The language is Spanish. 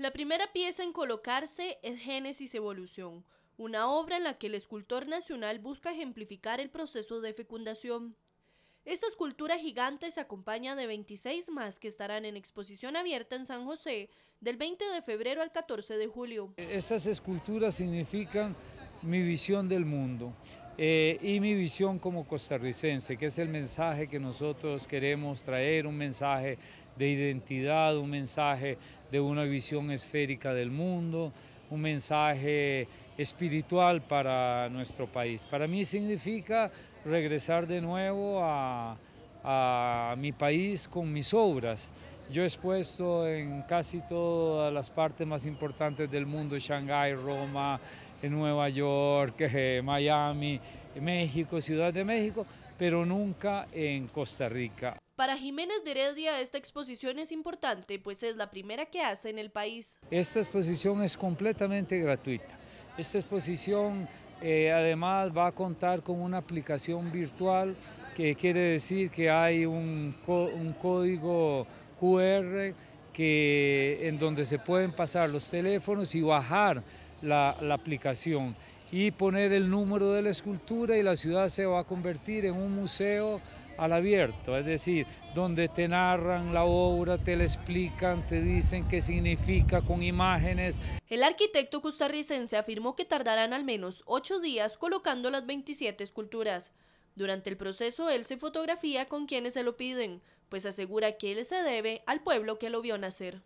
La primera pieza en colocarse es Génesis Evolución, una obra en la que el escultor nacional busca ejemplificar el proceso de fecundación. Esta escultura gigante se acompaña de 26 más que estarán en exposición abierta en San José del 20 de febrero al 14 de julio. Estas esculturas significan mi visión del mundo. Eh, y mi visión como costarricense, que es el mensaje que nosotros queremos traer, un mensaje de identidad, un mensaje de una visión esférica del mundo, un mensaje espiritual para nuestro país. Para mí significa regresar de nuevo a mi país con mis obras yo he expuesto en casi todas las partes más importantes del mundo, Shanghái, Roma, eh, Nueva York, eh, Miami, eh, México, Ciudad de México, pero nunca en Costa Rica. Para Jiménez de Heredia esta exposición es importante, pues es la primera que hace en el país. Esta exposición es completamente gratuita. Esta exposición además va a contar con una aplicación virtual que quiere decir que hay un, un código QR que, en donde se pueden pasar los teléfonos y bajar la, la aplicación y poner el número de la escultura y la ciudad se va a convertir en un museo al abierto, es decir, donde te narran la obra, te la explican, te dicen qué significa con imágenes. El arquitecto costarricense afirmó que tardarán al menos ocho días colocando las 27 esculturas. Durante el proceso él se fotografía con quienes se lo piden, pues asegura que él se debe al pueblo que lo vio nacer.